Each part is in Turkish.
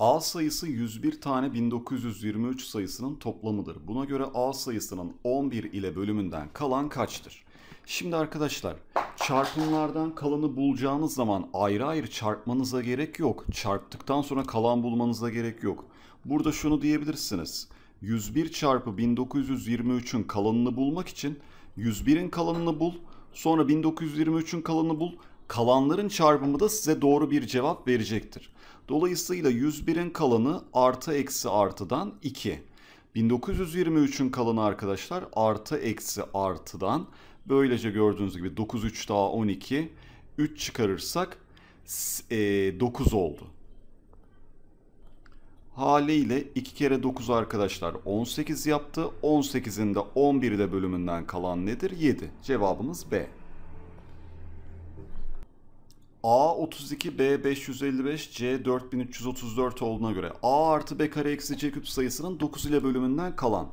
A sayısı 101 tane 1923 sayısının toplamıdır. Buna göre A sayısının 11 ile bölümünden kalan kaçtır? Şimdi arkadaşlar çarpımlardan kalanı bulacağınız zaman ayrı ayrı çarpmanıza gerek yok. Çarptıktan sonra kalan bulmanıza gerek yok. Burada şunu diyebilirsiniz. 101 çarpı 1923'ün kalanını bulmak için 101'in kalanını bul. Sonra 1923'ün kalanını bul. Kalanların çarpımı da size doğru bir cevap verecektir. Dolayısıyla 101'in kalanı artı eksi artıdan 2. 1923'ün kalanı arkadaşlar artı eksi artıdan. Böylece gördüğünüz gibi 9 3 daha 12. 3 çıkarırsak 9 e, oldu. Haliyle 2 kere 9 arkadaşlar 18 yaptı. 18'in de 11'i de bölümünden kalan nedir? 7. Cevabımız B. A32, B555, C4334 olduğuna göre A artı B kare eksi C küp sayısının 9 ile bölümünden kalan.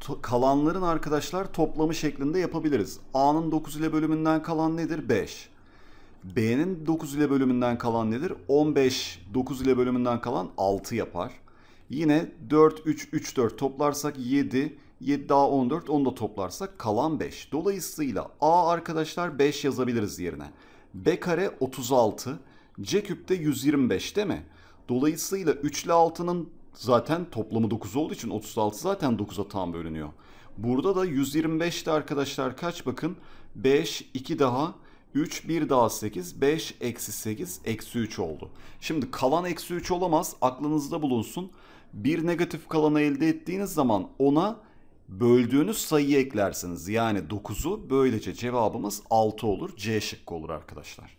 To kalanların arkadaşlar toplamı şeklinde yapabiliriz. A'nın 9 ile bölümünden kalan nedir? 5. B'nin 9 ile bölümünden kalan nedir? 15, 9 ile bölümünden kalan 6 yapar. Yine 4, 3, 3, 4 toplarsak 7, 7 daha 14, onu da toplarsak kalan 5. Dolayısıyla A arkadaşlar 5 yazabiliriz yerine. B kare 36. C küp de 125 değil mi? Dolayısıyla 3 ile 6'nın zaten toplamı 9 olduğu için 36 zaten 9'a tam bölünüyor. Burada da 125 de arkadaşlar kaç bakın? 5, 2 daha, 3, 1 daha 8, 5, eksi 8, eksi 3 oldu. Şimdi kalan eksi 3 olamaz. Aklınızda bulunsun. Bir negatif kalanı elde ettiğiniz zaman ona böldüğünüz sayıyı eklersiniz. Yani 9'u böylece cevabımız 6 olur. C şıkkı olur arkadaşlar.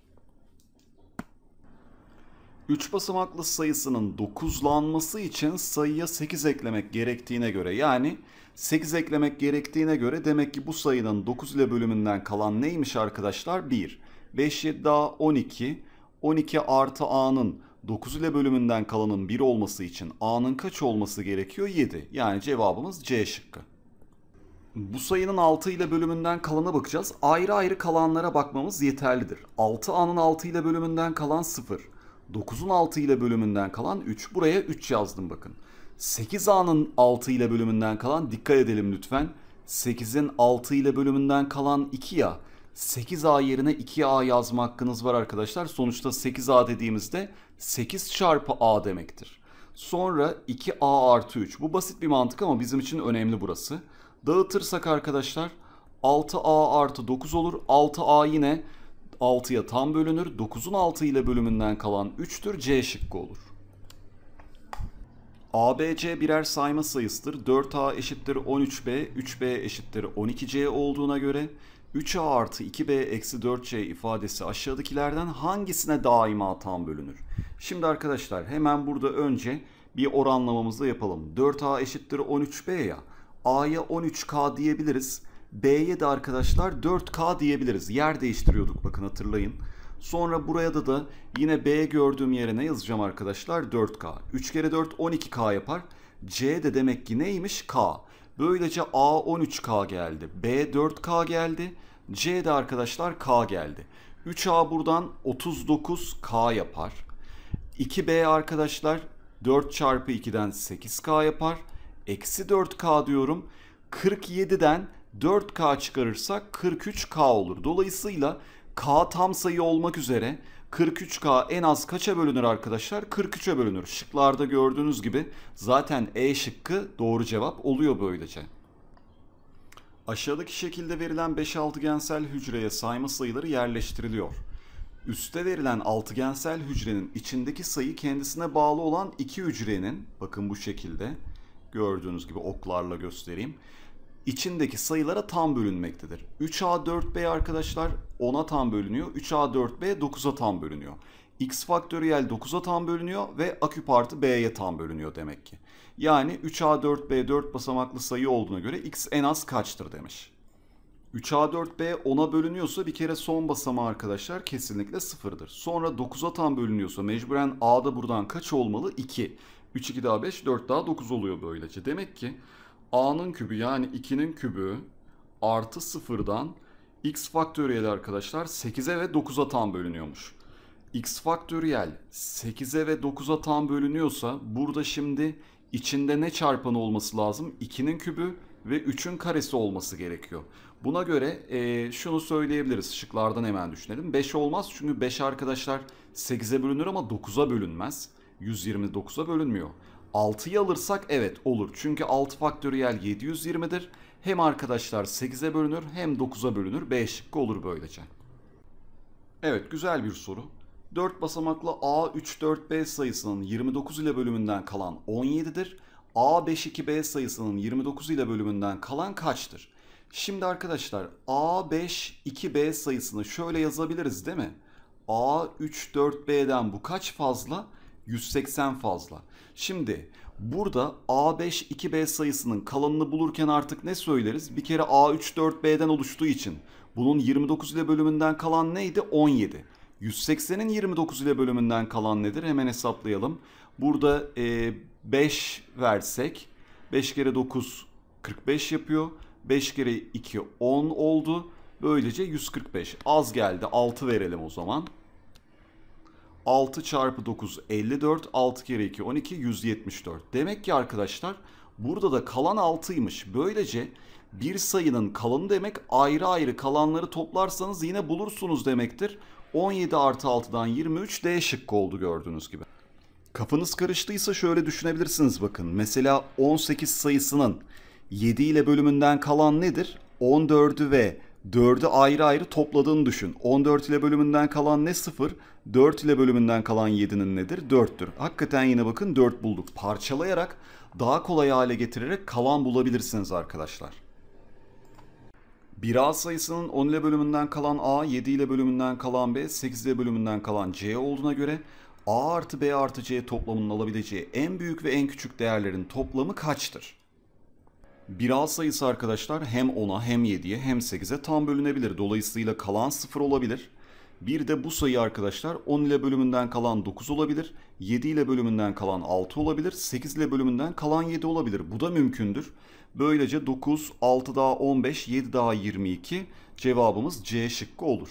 3 basamaklı sayısının 9'lanması için sayıya 8 eklemek gerektiğine göre yani 8 eklemek gerektiğine göre demek ki bu sayının 9 ile bölümünden kalan neymiş arkadaşlar? 1. 5 7 daha 12. 12 artı A'nın 9 ile bölümünden kalanın 1 olması için A'nın kaç olması gerekiyor? 7. Yani cevabımız C şıkkı. Bu sayının 6 ile bölümünden kalana bakacağız. Ayrı ayrı kalanlara bakmamız yeterlidir. 6 A'nın 6 ile bölümünden kalan 0. 9'un 6 ile bölümünden kalan 3. Buraya 3 yazdım bakın. 8 A'nın 6 ile bölümünden kalan dikkat edelim lütfen. 8'in 6 ile bölümünden kalan 2 ya. 8A yerine 2A yazma hakkınız var arkadaşlar. Sonuçta 8A dediğimizde 8 çarpı A demektir. Sonra 2A artı 3. Bu basit bir mantık ama bizim için önemli burası. Burası. Dağıtırsak arkadaşlar 6a artı 9 olur. 6a yine 6'ya tam bölünür. 9'un 6 ile bölümünden kalan 3'tür. C şıkkı olur. ABC birer sayma sayısıdır. 4A eşittir 13B, 3B eşittir 12C olduğuna göre 3A artı 2B eksi 4C ifadesi aşağıdakilerden hangisine daima tam bölünür? Şimdi arkadaşlar hemen burada önce bir oranlamamızı yapalım. 4A eşittir 13B ya. A'ya 13K diyebiliriz. B'ye de arkadaşlar 4K diyebiliriz. Yer değiştiriyorduk bakın hatırlayın. Sonra buraya da da yine B gördüğüm yerine yazacağım arkadaşlar 4K. 3 kere 4 12K yapar. C de demek ki neymiş? K. Böylece A 13K geldi. B 4K geldi. C de arkadaşlar K geldi. 3A buradan 39K yapar. 2B arkadaşlar 4 çarpı 2'den 8K yapar eksi 4K diyorum. 47'den 4K çıkarırsak 43K olur. Dolayısıyla K tam sayı olmak üzere 43K en az kaça bölünür arkadaşlar? 43'e bölünür. Şıklarda gördüğünüz gibi zaten E şıkkı doğru cevap oluyor böylece. Aşağıdaki şekilde verilen 5 altıgensel hücreye sayma sayıları yerleştiriliyor. Üste verilen altıgensel hücrenin içindeki sayı kendisine bağlı olan iki hücrenin bakın bu şekilde gördüğünüz gibi oklarla göstereyim. İçindeki sayılara tam bölünmektedir. 3A 4B arkadaşlar 10'a tam bölünüyor. 3A 4B 9'a tam bölünüyor. X faktöriyel 9'a tam bölünüyor ve akü küp B'ye tam bölünüyor demek ki. Yani 3A 4B 4 basamaklı sayı olduğuna göre X en az kaçtır demiş. 3A 4B 10'a bölünüyorsa bir kere son basama arkadaşlar kesinlikle sıfırdır. Sonra 9'a tam bölünüyorsa mecburen A'da buradan kaç olmalı? 2. 3 2 daha 5 4 daha 9 oluyor böylece. Demek ki a'nın kübü yani 2'nin kübü artı 0'dan x faktöriyel arkadaşlar 8'e ve 9'a tam bölünüyormuş. x faktöriyel 8'e ve 9'a tam bölünüyorsa burada şimdi içinde ne çarpanı olması lazım? 2'nin kübü ve 3'ün karesi olması gerekiyor. Buna göre e, şunu söyleyebiliriz. Şıklardan hemen düşünelim. 5 olmaz çünkü 5 arkadaşlar 8'e bölünür ama 9'a bölünmez. 129'a bölünmüyor. 6'yı alırsak evet olur. Çünkü 6 faktöriyel 720'dir. Hem arkadaşlar 8'e bölünür hem 9'a bölünür. B şıkkı olur böylece. Evet güzel bir soru. 4 basamaklı A34B sayısının 29 ile bölümünden kalan 17'dir. A52B sayısının 29 ile bölümünden kalan kaçtır? Şimdi arkadaşlar A52B sayısını şöyle yazabiliriz değil mi? A34B'den bu kaç fazla? 180 fazla. Şimdi burada A5 2B sayısının kalanını bulurken artık ne söyleriz? Bir kere A3 4B'den oluştuğu için bunun 29 ile bölümünden kalan neydi? 17. 180'in 29 ile bölümünden kalan nedir? Hemen hesaplayalım. Burada e, 5 versek 5 kere 9 45 yapıyor. 5 kere 2 10 oldu. Böylece 145. Az geldi 6 verelim o zaman. 6 çarpı 9 54, 6 kere 2 12, 174. Demek ki arkadaşlar burada da kalan 6'ymış. Böylece bir sayının kalanı demek ayrı ayrı kalanları toplarsanız yine bulursunuz demektir. 17 artı 6'dan 23 D şıkkı oldu gördüğünüz gibi. Kafanız karıştıysa şöyle düşünebilirsiniz bakın. Mesela 18 sayısının 7 ile bölümünden kalan nedir? 14'ü ve 4'ü ayrı ayrı topladığını düşün. 14 ile bölümünden kalan ne 0? 4 ile bölümünden kalan 7'nin nedir? 4'tür. Hakikaten yine bakın 4 bulduk. Parçalayarak daha kolay hale getirerek kalan bulabilirsiniz arkadaşlar. Bir A sayısının 10 ile bölümünden kalan A, 7 ile bölümünden kalan B, 8 ile bölümünden kalan C olduğuna göre A artı B artı C toplamının alabileceği en büyük ve en küçük değerlerin toplamı kaçtır? Bir A sayısı arkadaşlar hem 10'a hem 7'ye hem 8'e tam bölünebilir. Dolayısıyla kalan 0 olabilir. Bir de bu sayı arkadaşlar 10 ile bölümünden kalan 9 olabilir. 7 ile bölümünden kalan 6 olabilir. 8 ile bölümünden kalan 7 olabilir. Bu da mümkündür. Böylece 9, 6 daha 15, 7 daha 22 cevabımız C şıkkı olur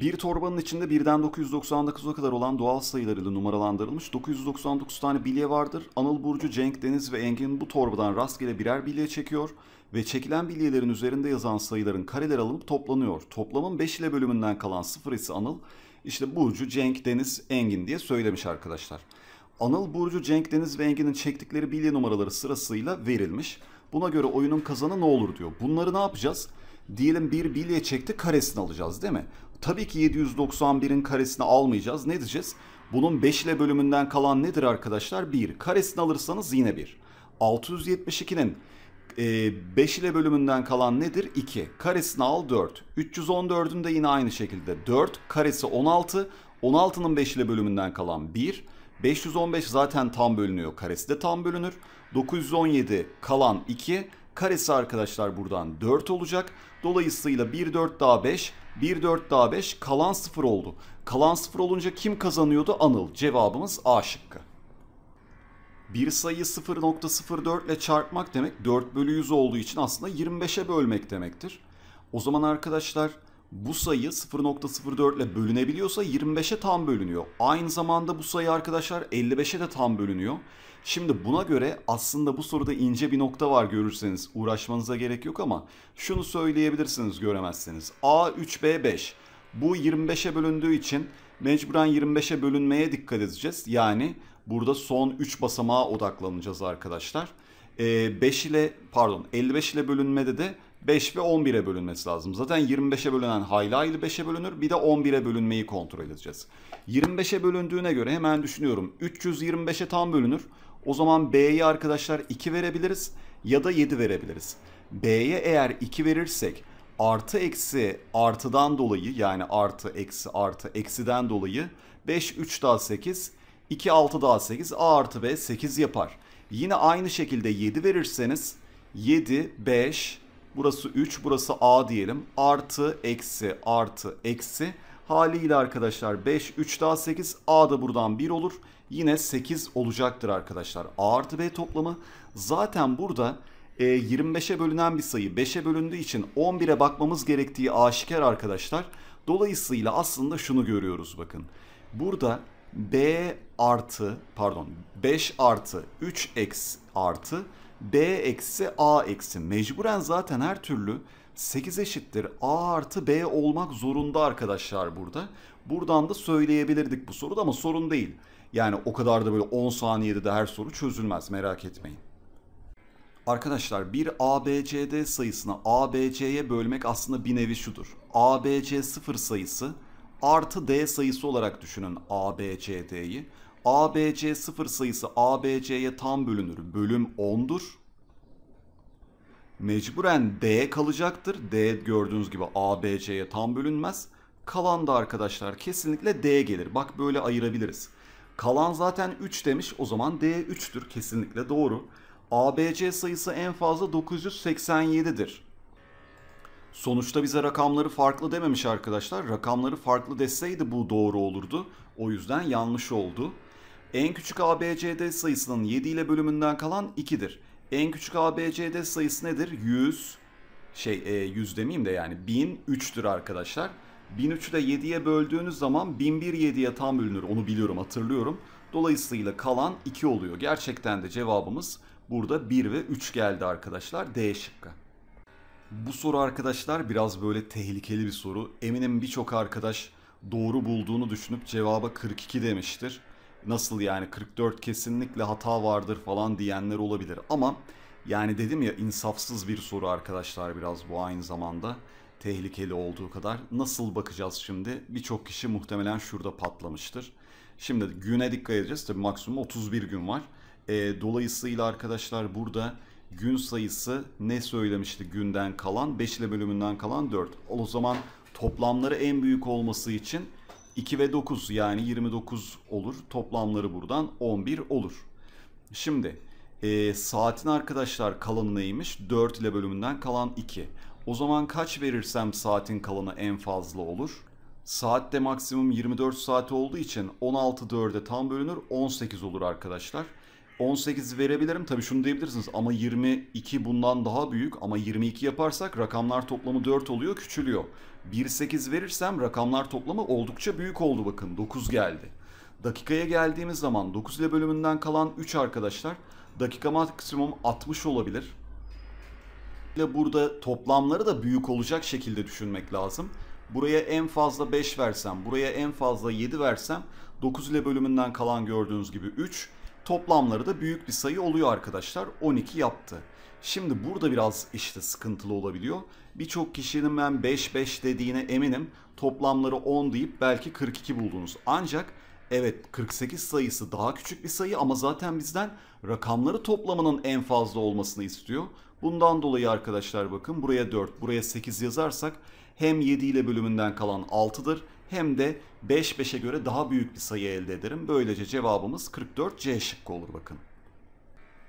bir torbanın içinde birden 999'a kadar olan doğal sayılarıyla numaralandırılmış 999 tane bilye vardır. Anıl Burcu, Cenk Deniz ve Engin bu torbadan rastgele birer bilye çekiyor ve çekilen bilyelerin üzerinde yazan sayıların kareler alınıp toplanıyor. Toplamın 5 ile bölümünden kalan 0 ise Anıl. İşte Burcu, Cenk, Deniz, Engin diye söylemiş arkadaşlar. Anıl, Burcu, Cenk, Deniz ve Engin'in çektikleri bilye numaraları sırasıyla verilmiş. Buna göre oyunun kazanı ne olur diyor. Bunları ne yapacağız? Diyelim bir bilye çekti karesini alacağız değil mi? Tabii ki 791'in karesini almayacağız. Ne diyeceğiz? Bunun 5 ile bölümünden kalan nedir arkadaşlar? 1. Karesini alırsanız yine 1. 672'nin 5 ile bölümünden kalan nedir? 2. Karesini al 4. 314'ün de yine aynı şekilde 4. Karesi 16. 16'nın 5 ile bölümünden kalan 1. 515 zaten tam bölünüyor. Karesi de tam bölünür. 917 kalan 2. Karesi arkadaşlar buradan 4 olacak. Dolayısıyla 1 4 daha 5 1 4 daha 5 kalan 0 oldu. Kalan 0 olunca kim kazanıyordu? Anıl. Cevabımız A şıkkı. Bir sayıyı 0.04 ile çarpmak demek 4 bölü 100 olduğu için aslında 25'e bölmek demektir. O zaman arkadaşlar bu sayı 0.04 ile bölünebiliyorsa 25'e tam bölünüyor. Aynı zamanda bu sayı arkadaşlar 55'e de tam bölünüyor. Şimdi buna göre aslında bu soruda ince bir nokta var görürseniz uğraşmanıza gerek yok ama şunu söyleyebilirsiniz göremezseniz. A 3B 5 bu 25'e bölündüğü için mecburen 25'e bölünmeye dikkat edeceğiz. Yani burada son 3 basamağa odaklanacağız arkadaşlar. 5 ee, ile pardon 55 ile bölünmede de 5 ve 11'e bölünmesi lazım. Zaten 25'e bölünen hayli hayli 5'e bölünür. Bir de 11'e bölünmeyi kontrol edeceğiz. 25'e bölündüğüne göre hemen düşünüyorum. 325'e tam bölünür. O zaman B'ye arkadaşlar 2 verebiliriz ya da 7 verebiliriz. B'ye eğer 2 verirsek artı eksi artıdan dolayı yani artı eksi artı eksiden dolayı 5 3 daha 8 2 6 daha 8 A artı B 8 yapar. Yine aynı şekilde 7 verirseniz 7 5 Burası 3 burası A diyelim. Artı eksi artı eksi. Haliyle arkadaşlar 5 3 daha 8 A da buradan 1 olur. Yine 8 olacaktır arkadaşlar. A artı B toplamı zaten burada e, 25'e bölünen bir sayı 5'e bölündüğü için 11'e bakmamız gerektiği aşikar arkadaşlar. Dolayısıyla aslında şunu görüyoruz bakın. Burada B artı pardon 5 artı 3 eksi artı B eksi A eksi. Mecburen zaten her türlü 8 eşittir A artı B olmak zorunda arkadaşlar burada. Buradan da söyleyebilirdik bu soruda ama sorun değil. Yani o kadar da böyle 10 saniyede de her soru çözülmez merak etmeyin. Arkadaşlar bir ABCD sayısını ABC'ye bölmek aslında bir nevi şudur. ABC sıfır sayısı artı D sayısı olarak düşünün ABCD'yi. ABC 0 sayısı ABC'ye tam bölünür. Bölüm 10'dur. Mecburen D kalacaktır. D gördüğünüz gibi ABC'ye tam bölünmez. Kalan da arkadaşlar kesinlikle D gelir. Bak böyle ayırabiliriz. Kalan zaten 3 demiş. O zaman D 3'tür. Kesinlikle doğru. ABC sayısı en fazla 987'dir. Sonuçta bize rakamları farklı dememiş arkadaşlar. Rakamları farklı deseydi bu doğru olurdu. O yüzden yanlış oldu. En küçük ABCD sayısının 7 ile bölümünden kalan 2'dir. En küçük ABCD sayısı nedir? 100 şey 100 e, demeyeyim de yani 1003'tür arkadaşlar. 1003'ü de 7'ye böldüğünüz zaman 1001 7'ye tam bölünür. Onu biliyorum, hatırlıyorum. Dolayısıyla kalan 2 oluyor. Gerçekten de cevabımız burada 1 ve 3 geldi arkadaşlar. D şıkkı. Bu soru arkadaşlar biraz böyle tehlikeli bir soru. Eminim birçok arkadaş doğru bulduğunu düşünüp cevaba 42 demiştir nasıl yani 44 kesinlikle hata vardır falan diyenler olabilir ama yani dedim ya insafsız bir soru arkadaşlar biraz bu aynı zamanda tehlikeli olduğu kadar. Nasıl bakacağız şimdi? Birçok kişi muhtemelen şurada patlamıştır. Şimdi güne dikkat edeceğiz. Tabii maksimum 31 gün var. E, dolayısıyla arkadaşlar burada gün sayısı ne söylemişti günden kalan? 5 ile bölümünden kalan 4. O zaman toplamları en büyük olması için 2 ve 9 yani 29 olur. Toplamları buradan 11 olur. Şimdi e, saatin arkadaşlar kalanı neymiş? 4 ile bölümünden kalan 2. O zaman kaç verirsem saatin kalanı en fazla olur? Saatte de maksimum 24 saati olduğu için 16 4'e tam bölünür 18 olur arkadaşlar. 18 verebilirim. Tabii şunu diyebilirsiniz ama 22 bundan daha büyük ama 22 yaparsak rakamlar toplamı 4 oluyor küçülüyor. 1.8 verirsem rakamlar toplamı oldukça büyük oldu bakın 9 geldi. Dakikaya geldiğimiz zaman 9 ile bölümünden kalan 3 arkadaşlar dakika maksimum 60 olabilir. ve Burada toplamları da büyük olacak şekilde düşünmek lazım. Buraya en fazla 5 versem, buraya en fazla 7 versem 9 ile bölümünden kalan gördüğünüz gibi 3 Toplamları da büyük bir sayı oluyor arkadaşlar. 12 yaptı. Şimdi burada biraz işte sıkıntılı olabiliyor. Birçok kişinin ben 5-5 dediğine eminim. Toplamları 10 deyip belki 42 buldunuz. Ancak evet 48 sayısı daha küçük bir sayı ama zaten bizden rakamları toplamının en fazla olmasını istiyor. Bundan dolayı arkadaşlar bakın buraya 4, buraya 8 yazarsak hem 7 ile bölümünden kalan 6'dır hem de 5 5'e göre daha büyük bir sayı elde ederim. Böylece cevabımız 44 C şıkkı olur bakın.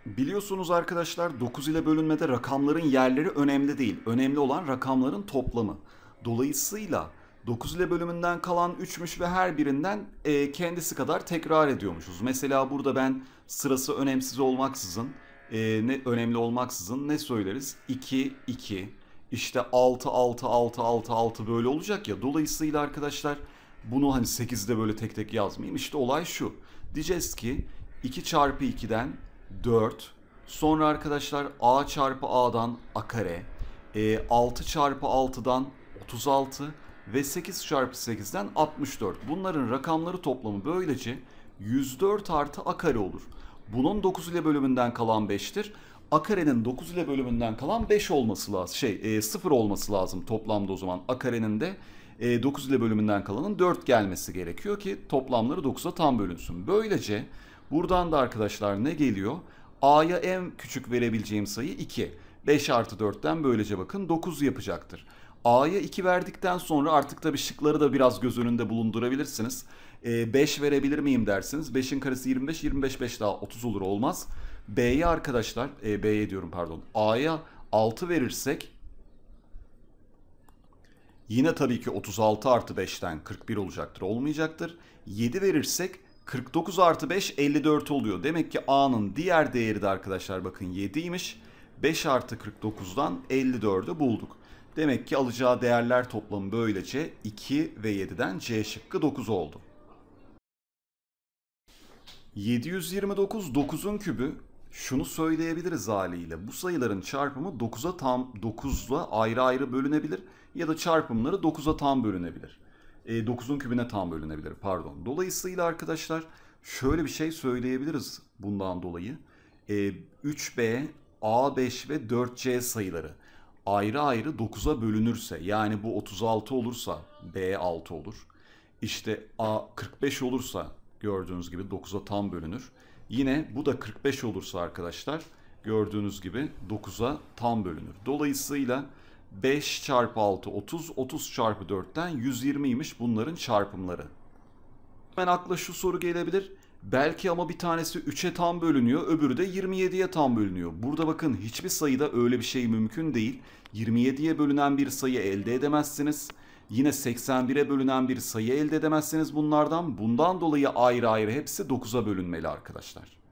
Biliyorsunuz arkadaşlar 9 ile bölünmede rakamların yerleri önemli değil. Önemli olan rakamların toplamı. Dolayısıyla 9 ile bölümünden kalan 3'müş ve her birinden e, kendisi kadar tekrar ediyormuşuz. Mesela burada ben sırası önemsiz olmaksızın, e, ne önemli olmaksızın ne söyleriz? 2, 2, işte 6 6 6 6 6 böyle olacak ya. Dolayısıyla arkadaşlar bunu hani 8'de böyle tek tek yazmayayım. İşte olay şu. Diyeceğiz ki 2 çarpı 2'den 4. Sonra arkadaşlar a çarpı a'dan a kare. E, 6 çarpı 6'dan 36 ve 8 çarpı 8'den 64. Bunların rakamları toplamı böylece 104 artı a kare olur. Bunun 9 ile bölümünden kalan 5'tir. Akarenin karenin 9 ile bölümünden kalan 5 olması lazım. Şey e, 0 olması lazım toplamda o zaman. akarenin de e, 9 ile bölümünden kalanın 4 gelmesi gerekiyor ki toplamları 9'a tam bölünsün. Böylece buradan da arkadaşlar ne geliyor? a'ya en küçük verebileceğim sayı 2. 5 artı 4'ten böylece bakın 9 yapacaktır. A'ya 2 verdikten sonra artık tabii şıkları da biraz göz önünde bulundurabilirsiniz. E, 5 verebilir miyim dersiniz. 5'in karesi 25, 25, 5 daha 30 olur olmaz. B'ye arkadaşlar, e, B'ye diyorum pardon, A'ya 6 verirsek yine tabii ki 36 artı 5'ten 41 olacaktır, olmayacaktır. 7 verirsek 49 artı 5 54 oluyor. Demek ki A'nın diğer değeri de arkadaşlar bakın 7'ymiş. 5 artı 49'dan 54'ü bulduk. Demek ki alacağı değerler toplamı böylece 2 ve 7'den C şıkkı 9 oldu. 729 9'un kübü şunu söyleyebiliriz haliyle. Bu sayıların çarpımı 9'a tam 9'la ayrı ayrı bölünebilir ya da çarpımları 9'a tam bölünebilir. E, 9'un kübüne tam bölünebilir pardon. Dolayısıyla arkadaşlar şöyle bir şey söyleyebiliriz bundan dolayı. E, 3B, A5 ve 4C sayıları ayrı ayrı 9'a bölünürse yani bu 36 olursa B6 olur. İşte A 45 olursa gördüğünüz gibi 9'a tam bölünür. Yine bu da 45 olursa arkadaşlar gördüğünüz gibi 9'a tam bölünür. Dolayısıyla 5 çarpı 6 30, 30 çarpı 4'ten 120'ymiş bunların çarpımları. Hemen akla şu soru gelebilir. Belki ama bir tanesi 3'e tam bölünüyor, öbürü de 27'ye tam bölünüyor. Burada bakın hiçbir sayıda öyle bir şey mümkün değil. 27'ye bölünen bir sayı elde edemezsiniz. Yine 81'e bölünen bir sayı elde edemezseniz bunlardan bundan dolayı ayrı ayrı hepsi 9'a bölünmeli arkadaşlar.